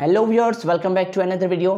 hello viewers welcome back to another video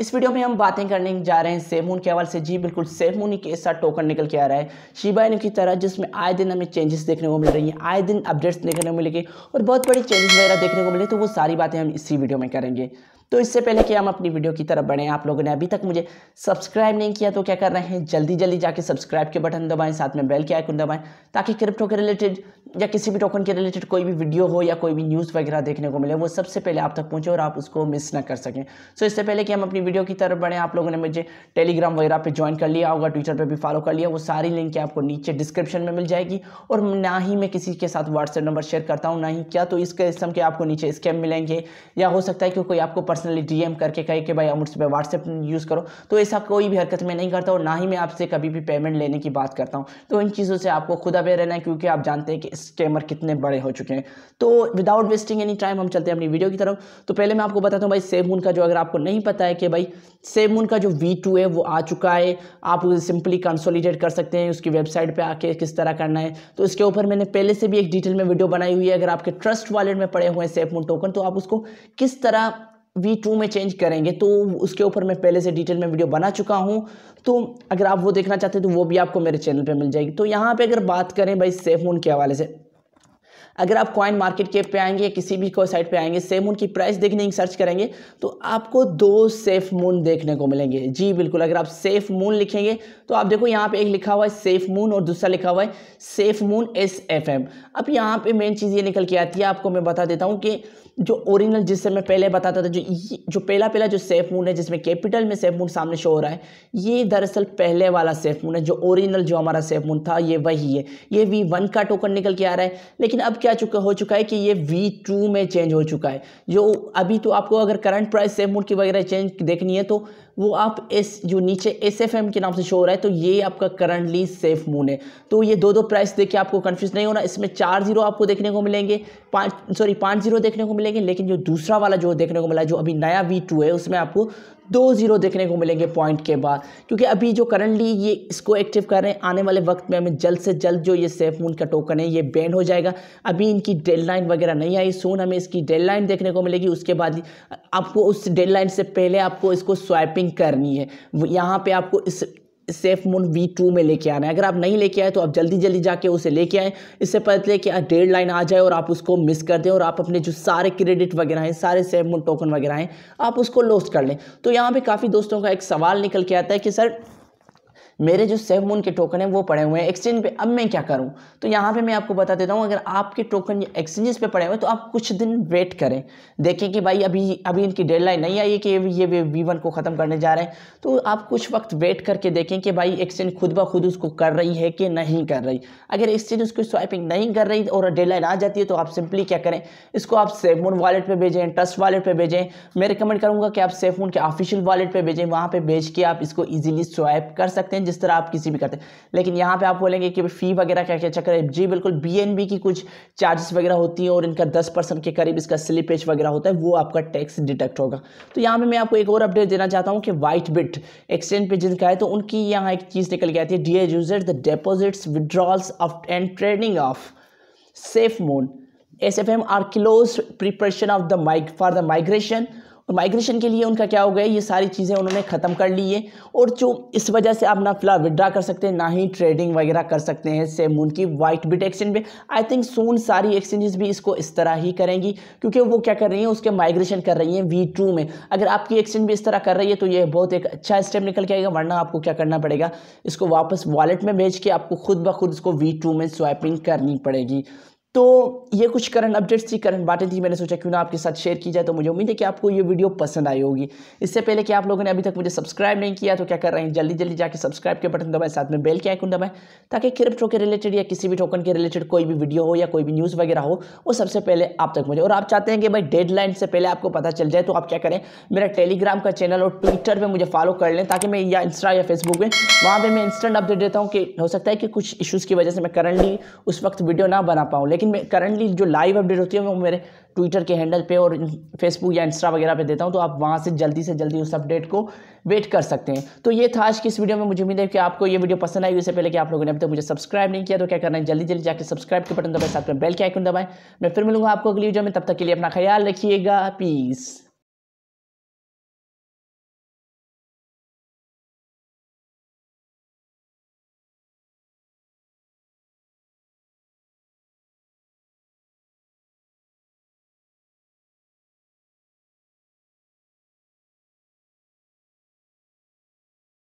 इस video में हम बातें करने जा रहे हैं सेमून के हवाले से जी बिल्कुल सेमून ही के साथ टोकन निकल के आ रहा है शिबा इनू की तरह जिसमें आए दिन हमें चेंजेस देखने को मिल रही हैं आए दिन अपडेट्स देखने को मिलेंगे और बहुत बड़ी चेंजेस वगैरह देखने को मिले तो वो सारी बातें हम इसी वीडियो में करेंगे तो इससे पहले कि हम अपनी वीडियो की तरफ बढ़ें आप लोगों ने अभी तक मुझे सब्सक्राइब नहीं किया तो क्या कर रहे हैं जल्दी जल्दी जाके सब्सक्राइब के बटन दबाएं साथ में बेल के आइकन दबाएं ताकि क्रिप्टो के रिलेटेड या किसी भी टोकन के रिलेटेड कोई भी वीडियो हो या कोई भी न्यूज़ वगैरह देखने को मिले वो सबसे पहले आप तक पहुँचे और आप उसको मिस ना कर सकें सो इससे पहले कि हम अपनी वीडियो की तरफ बढ़ें आप लोगों ने मुझे टेलीग्राम वगैरह पर ज्वाइन कर लिया होगा ट्विटर पर भी फॉलो कर लिया वो सारी लिंक आपको नीचे डिस्क्रिप्शन में मिल जाएगी और ना ही मैं किसी के साथ व्हाट्सएप नंबर शेयर करता हूँ ना ही क्या तो इस किस्म के आपको नीचे स्कैम मिलेंगे या हो सकता है कि कोई आपको पर्सनली डीएम करके कहे कि भाई अमुट व्हाट्सएप यूज़ करो तो ऐसा कोई भी हरकत मैं नहीं करता और ना ही मैं आपसे कभी भी पेमेंट लेने की बात करता हूँ तो इन चीज़ों से आपको खुद अवेयर रहना है क्योंकि आप जानते हैं कि स्कैमर कितने बड़े हो चुके हैं तो विदाउट वेस्टिंग एनी टाइम हम चलते हैं अपनी वीडियो की तरफ तो पहले मैं आपको बताता हूँ भाई सेवमून का जो अगर आपको नहीं पता है कि भाई सेवमून का जो वी है वो आ चुका है आप उसे सिंपली कंसोलीडेट कर सकते हैं उसकी वेबसाइट पर आके किस तरह करना है तो इसके ऊपर मैंने पहले से भी एक डिटेल में वीडियो बनाई हुई है अगर आपके ट्रस्ट वॉलेट में पड़े हुए हैं सेफ टोकन तो आप उसको किस तरह वी टू में चेंज करेंगे तो उसके ऊपर मैं पहले से डिटेल में वीडियो बना चुका हूँ तो अगर आप वो देखना चाहते हैं तो वो भी आपको मेरे चैनल पर मिल जाएगी तो यहाँ पर अगर बात करें भाई सेफ मून के हवाले से अगर आप कॉइन मार्केट के पे आएंगे किसी भी को साइट पे आएंगे सेफ मून की प्राइस देखने की सर्च करेंगे तो आपको दो सेफ मून देखने को मिलेंगे जी बिल्कुल अगर आप सेफ मून लिखेंगे तो आप देखो यहाँ पे एक लिखा हुआ है सेफ मून और दूसरा लिखा हुआ है SafeMoon S F M अब यहाँ पे मेन चीज़ ये निकल के आती है आपको मैं बता देता हूँ कि जो ओरिजिनल जिससे मैं पहले बताता था जो जो पहला पहला जो सेफ मून है जिसमें कैपिटल में सेफ मून सामने शो हो रहा है ये दरअसल पहले वाला सेफ मून है जो ओरिजिनल जो हमारा सेफ मून था ये वही है ये वी वन का टोकन निकल के आ रहा है लेकिन अब क्या क्या चुका हो चुका है कि ये V2 में चेंज हो चुका है जो अभी तो आपको अगर करंट प्राइस सेम मोड की वगैरह चेंज देखनी है तो वो आप एस जो नीचे एस एफ एम के नाम से शो हो रहा है तो ये आपका करंटली सेफ मून है तो ये दो दो प्राइस देख के आपको कन्फ्यूज नहीं होना इसमें चार जीरो आपको देखने को मिलेंगे पाँच सॉरी पाँच जीरो देखने को मिलेंगे लेकिन जो दूसरा वाला जो देखने को मिला जो अभी नया वी टू है उसमें आपको दो ज़ीरो देखने को मिलेंगे पॉइंट के बाद क्योंकि अभी जो करंटली ये इसको एक्टिव कर रहे हैं आने वाले वक्त में हमें जल्द से जल्द जो ये सेफ मून का टोकन है ये बैन हो जाएगा अभी इनकी डेड लाइन वगैरह नहीं आई सोन हमें इसकी डेड लाइन देखने को मिलेगी उसके बाद आपको उस डेड लाइन से पहले आपको इसको स्वाइपिंग करनी है यहाँ पर आपको इस सेफ मून वी टू में लेके आना है अगर आप नहीं लेके आए तो आप जल्दी जल्दी जाके उसे लेके आएँ इससे पहले चले कि डेढ़ लाइन आ जाए और आप उसको मिस कर दें और आप अपने जो सारे क्रेडिट वगैरह हैं सारे सेफ मून टोकन वगैरह हैं आप उसको लॉस कर लें तो यहाँ पर काफ़ी दोस्तों का एक सवाल निकल के आता है कि सर मेरे जो सेव मून के टोकन है वो पड़े हुए हैं एक्सचेंज पे अब मैं क्या करूँ तो यहाँ पे मैं आपको बता देता हूँ अगर आपके टोकन एक्सचेंजेस पे पड़े हुए तो आप कुछ दिन वेट करें देखें कि भाई अभी अभी इनकी डेडलाइन नहीं आई है कि ये वी वन को ख़त्म करने जा रहे हैं तो आप कुछ वक्त वेट करके देखें कि भाई एक्सचेंज खुद ब खुद उसको कर रही है कि नहीं कर रही अगर एक्सचेंज उसकी स्वाइपिंग नहीं कर रही और डेडलाइन आ जाती है तो आप सिंपली क्या करें इसको आप सेव मून वालेट पर भेजें ट्रस्ट वालेट पर भेजें मैं रिकमेंड करूँगा कि आप सेफ मून के ऑफिशियल वॉलेट पर भेजें वहाँ पर भेज के आप इसको ईजिली स्वाइप कर सकते हैं जिस तरह आप किसी भी करते हैं लेकिन यहाँ पे आप बोलेंगे कि फ़ी वगैरह क्या क्या चक्कर है जी बिल्कुल बी की कुछ चार्जेस वगैरह होती हैं और इनका दस परसेंट के करीब इसका स्लिपेज वगैरह होता है वो आपका टैक्स डिडक्ट होगा तो यहाँ पर मैं आपको एक और अपडेट देना चाहता हूँ कि वाइट बिट एक्सचेंज पर जिनका है तो उनकी यहाँ एक चीज़ निकल के आती है the edge user the deposits withdrawals off and trading of SafeMoon S F M are close preparation of the mic for the migration migration के लिए उनका क्या हो गया ये सारी चीज़ें उन्होंने ख़त्म कर ली है और जो इस वजह से आप ना फिलहाल विड्रा कर सकते हैं ना ही ट्रेडिंग वगैरह कर सकते हैं सेम उनकी वाइट बिट एक्सचेंज में आई थिंक सोन सारी एक्सचेंजेस भी इसको इस तरह ही करेंगी क्योंकि वो क्या कर रही हैं उसके माइग्रेशन कर रही हैं वी टू में अगर आपकी एक्सचेंज भी इस तरह कर रही है तो ये बहुत एक अच्छा स्टेप निकल के आएगा वरना आपको क्या करना पड़ेगा इसको वापस वॉलेट में भेज के आपको खुद ब खुद इसको वी टू में स्वाइपिंग करनी पड़ेगी तो ये कुछ करंट अपडेट्स थी करंट बातें थी मैंने सोचा क्यों ना आपके साथ शेयर की जाए तो मुझे उम्मीद है कि आपको ये वीडियो पसंद आई होगी इससे पहले कि आप लोगों ने अभी तक मुझे सब्सक्राइब नहीं किया तो क्या कर रहे हैं जल्दी जल्दी जाके सब्सक्राइब के बटन दबाएं साथ में बेल के आइकन दबाएं ताकि क्रिप्टो के रिलेटेड या किसी भी टोकन के रिलेटेड कोई भी वीडियो हो या कोई भी न्यूज़ वगैरह हो वो सबसे पहले आप तक मुझे और आप चाहते हैं कि भाई डेडलाइन से पहले आपको पता चल जाए तो आप क्या करें मेरा टेलीग्राम का चैनल और ट्विटर पर मुझे फॉलो कर लें ताकि मैं या इंस्टा या फेसबुक में वहाँ पर मैं इंस्टेंट अपडेट देता हूँ कि हो सकता है कि कुछ इशूज़ की वजह से मैं करंटली उस वक्त वीडियो ना बना पाऊँ लेकिन करंटली जो लाइव अपडेट होती है वो मेरे ट्विटर के हैंडल पे और फेसबुक या इंस्टा वगैरह पे देता हूँ तो आप वहाँ से जल्दी से जल्दी उस अपडेट को वेट कर सकते हैं तो ये था आज की इस वीडियो में मुझे उम्मीद है कि आपको ये वीडियो पसंद आई इससे पहले कि आप लोगों ने अब तक तो मुझे सब्सक्राइब नहीं किया तो क्या करना है जल्दी जल्दी जाकर सब्सक्राइब के बटन दबाए साथ में बेल के आइकन दबाएं मैं फिर मिलूंगा आपको अगली वीडियो में तब तक के लिए अपना ख्याल रखिएगा पीस